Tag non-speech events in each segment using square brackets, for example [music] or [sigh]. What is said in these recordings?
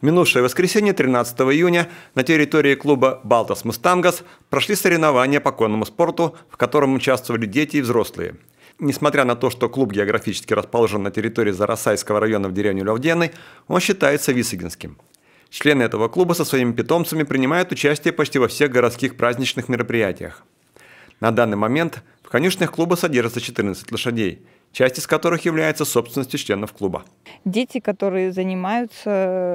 В минувшее воскресенье, 13 июня, на территории клуба «Балтас Мустангас» прошли соревнования по конному спорту, в котором участвовали дети и взрослые. Несмотря на то, что клуб географически расположен на территории Зарасайского района в деревне Левдены, он считается Висагинским. Члены этого клуба со своими питомцами принимают участие почти во всех городских праздничных мероприятиях. На данный момент в конюшнях клуба содержится 14 лошадей – часть из которых является собственностью членов клуба. Дети, которые занимаются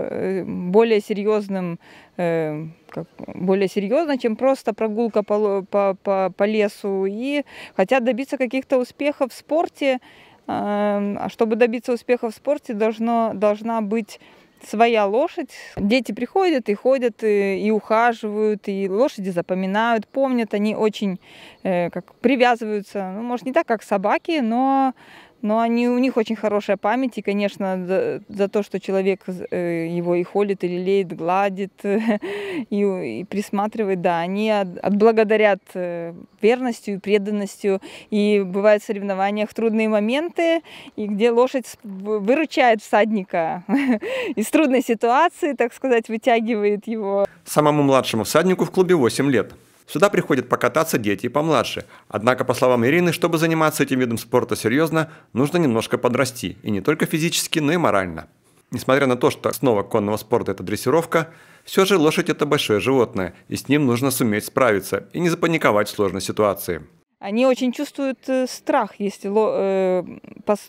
э, более серьезным, э, как, более серьезно, чем просто прогулка по, по, по, по лесу, и хотят добиться каких-то успехов в спорте, э, а чтобы добиться успеха в спорте, должно, должна быть своя лошадь. Дети приходят и ходят, и, э, и ухаживают, и лошади запоминают, помнят. Они очень э, как привязываются, ну, может, не так, как собаки, но но они, у них очень хорошая память, и, конечно, за, за то, что человек э, его и холит, и лелеет, гладит, [laughs] и, и присматривает, да, они отблагодарят э, верностью и преданностью. И бывают в соревнованиях трудные моменты, и где лошадь выручает всадника [laughs] из трудной ситуации, так сказать, вытягивает его. Самому младшему всаднику в клубе 8 лет. Сюда приходят покататься дети и помладше. Однако, по словам Ирины, чтобы заниматься этим видом спорта серьезно, нужно немножко подрасти. И не только физически, но и морально. Несмотря на то, что основа конного спорта – это дрессировка, все же лошадь – это большое животное, и с ним нужно суметь справиться и не запаниковать в сложной ситуации. Они очень чувствуют э, страх, если э,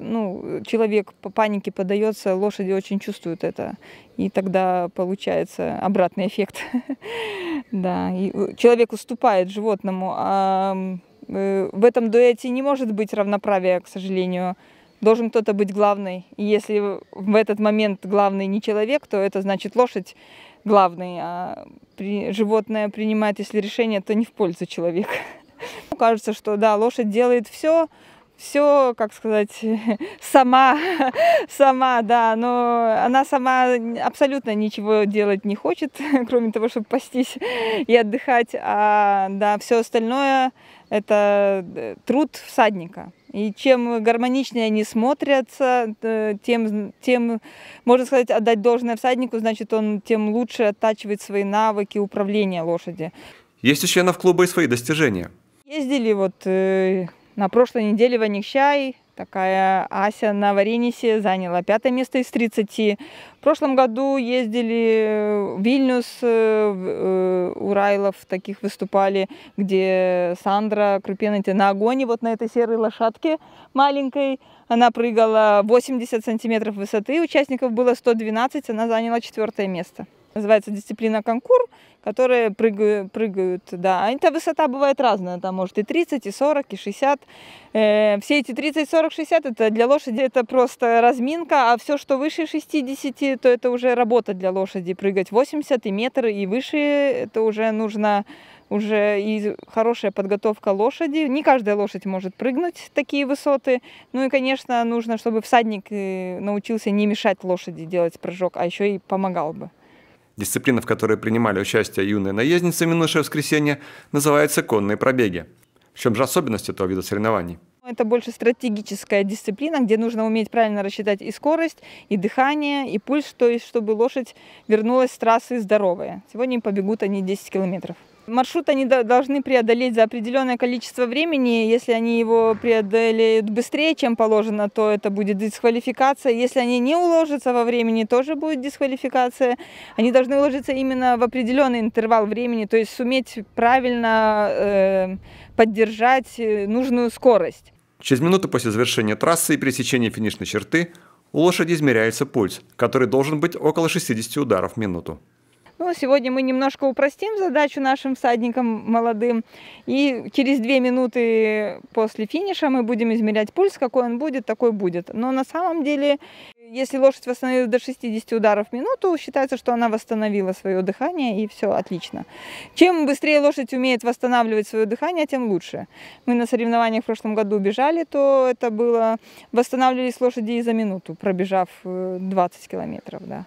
ну, человек по панике подается, лошади очень чувствуют это. И тогда получается обратный эффект. [laughs] Да, и э, человек уступает животному. А э, в этом дуэте не может быть равноправия, к сожалению. Должен кто-то быть главный. И если в этот момент главный не человек, то это значит лошадь главный. А при... животное принимает, если решение, то не в пользу человека. [laughs] Кажется, что да, лошадь делает все, все, как сказать, [laughs] сама, [laughs] сама, да, но она сама абсолютно ничего делать не хочет, [laughs] кроме того, чтобы пастись и отдыхать, а, да, все остальное это э, труд всадника. И чем гармоничнее они смотрятся, э, тем, тем, можно сказать, отдать должное всаднику, значит, он тем лучше оттачивает свои навыки управления лошади. Есть у членов клуба и свои достижения. Ездили вот э, на прошлой неделе в Ванихщай, такая Ася на Варенисе, заняла пятое место из 30. В прошлом году ездили в Вильнюс, э, э, Урайлов таких выступали, где Сандра Крупенайте на огоне, вот на этой серой лошадке маленькой. Она прыгала 80 сантиметров высоты, участников было 112, она заняла четвертое место. Называется дисциплина конкур, которые прыгают, прыгают, да. Эта высота бывает разная, там может и 30, и 40, и 60. Э, все эти 30, 40, 60, это для лошади это просто разминка, а все, что выше 60, то это уже работа для лошади. Прыгать 80 и метр, и выше, это уже нужно уже и хорошая подготовка лошади. Не каждая лошадь может прыгнуть такие высоты. Ну и, конечно, нужно, чтобы всадник э, научился не мешать лошади делать прыжок, а еще и помогал бы. Дисциплина, в которой принимали участие юные наездницы в минувшее воскресенье, называется «конные пробеги». В чем же особенность этого вида соревнований? Ну, это больше стратегическая дисциплина, где нужно уметь правильно рассчитать и скорость, и дыхание, и пульс, то есть чтобы лошадь вернулась с трассы здоровая. Сегодня им побегут они 10 километров. Маршрут они должны преодолеть за определенное количество времени. Если они его преодолеют быстрее, чем положено, то это будет дисквалификация. Если они не уложатся во времени, тоже будет дисквалификация. Они должны уложиться именно в определенный интервал времени, то есть суметь правильно э, поддержать э, нужную скорость. Через минуту после завершения трассы и пересечения финишной черты у лошади измеряется пульс, который должен быть около 60 ударов в минуту. Ну, сегодня мы немножко упростим задачу нашим всадникам молодым. И через две минуты после финиша мы будем измерять пульс. Какой он будет, такой будет. Но на самом деле, если лошадь восстановилась до 60 ударов в минуту, считается, что она восстановила свое дыхание и все отлично. Чем быстрее лошадь умеет восстанавливать свое дыхание, тем лучше. Мы на соревнованиях в прошлом году бежали, то это было... Восстанавливались лошади и за минуту, пробежав 20 э, километров, да.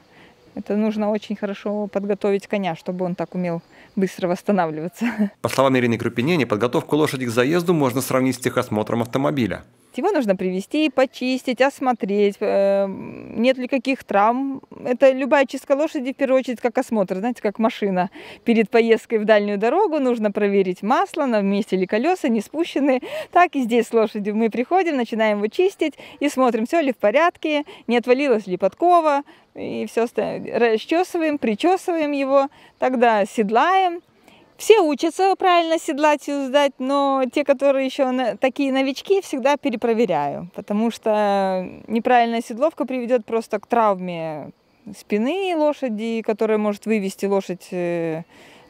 Это нужно очень хорошо подготовить коня, чтобы он так умел быстро восстанавливаться. По словам Ирины Крупине, подготовку лошади к заезду можно сравнить с техосмотром автомобиля. Его нужно привести, почистить, осмотреть, эм, нет ли каких травм. Это любая чистка лошади, в первую очередь, как осмотр, знаете, как машина. Перед поездкой в дальнюю дорогу нужно проверить масло, на месте ли колеса, не спущены. Так и здесь с лошадью мы приходим, начинаем его чистить и смотрим, все ли в порядке, не отвалилась ли подкова, и все остальное. Расчесываем, причесываем его, тогда седлаем, все учатся правильно седлать и уздать, но те, которые еще на, такие новички, всегда перепроверяю, потому что неправильная седловка приведет просто к травме спины лошади, которая может вывести лошадь э,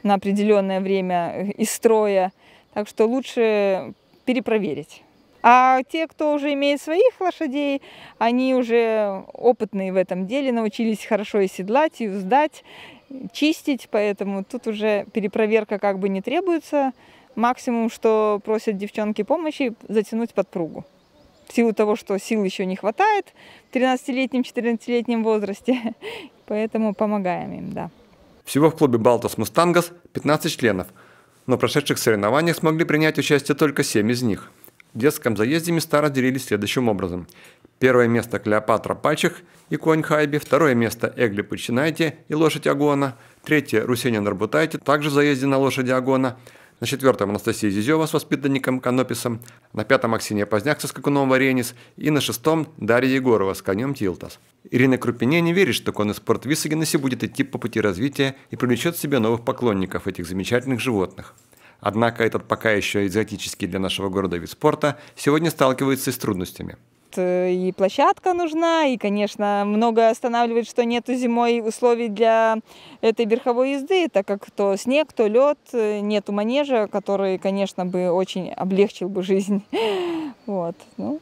на определенное время э, из строя. Так что лучше перепроверить. А те, кто уже имеет своих лошадей, они уже опытные в этом деле, научились хорошо и седлать, и уздать, чистить, поэтому тут уже перепроверка как бы не требуется. Максимум, что просят девчонки помощи, затянуть подпругу. В силу того, что сил еще не хватает в 13-летнем, 14-летнем возрасте. [laughs] Поэтому помогаем им, да. Всего в клубе Балтос Мустангас» 15 членов, но в прошедших соревнованиях смогли принять участие только 7 из них. В детском заезде места разделились следующим образом. Первое место Клеопатра Пальчих – и конь Хайби, второе место Эгли Починайте и лошадь Агона, третье Русенин Арбутайте, также заезде на лошади Агона, на четвертом Анастасия Зизева с воспитанником Конописом, на пятом Аксинья Поздняк со скакуном Варенис и на шестом Дарья Егорова с конем Тилтас. Ирина Крупине не верит, что конный спорт в Виссагенесе будет идти по пути развития и привлечет в себе новых поклонников этих замечательных животных. Однако этот пока еще экзотический для нашего города вид спорта сегодня сталкивается с трудностями – Э, и площадка нужна, и, конечно, многое останавливает, что нету зимой условий для этой верховой езды, так как то снег, то лед, э, нету манежа, который, конечно, бы очень облегчил бы жизнь. [laughs] Вот, ну,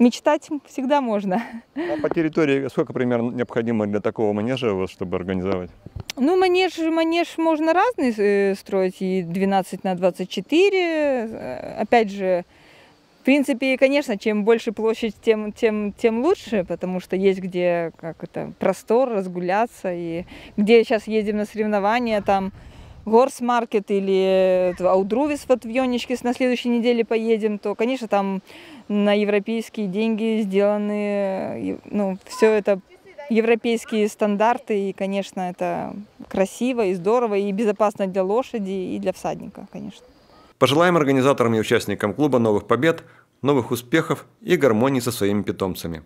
мечтать всегда можно. А по территории сколько примерно необходимо для такого манежа, у вас, чтобы организовать? Ну, манеж, манеж можно разный э, строить, и 12 на 24, опять же, в принципе, конечно, чем больше площадь, тем, тем, тем лучше, потому что есть где как это, простор разгуляться. И где сейчас едем на соревнования, там Горсмаркет или э, Аудрувис вот в Йонечке на следующей неделе поедем, то, конечно, там на европейские деньги сделаны, э, ну, все это европейские стандарты, и, конечно, это красиво и здорово, и безопасно для лошади, и для всадника, конечно. Пожелаем организаторам и участникам клуба новых побед, новых успехов и гармонии со своими питомцами.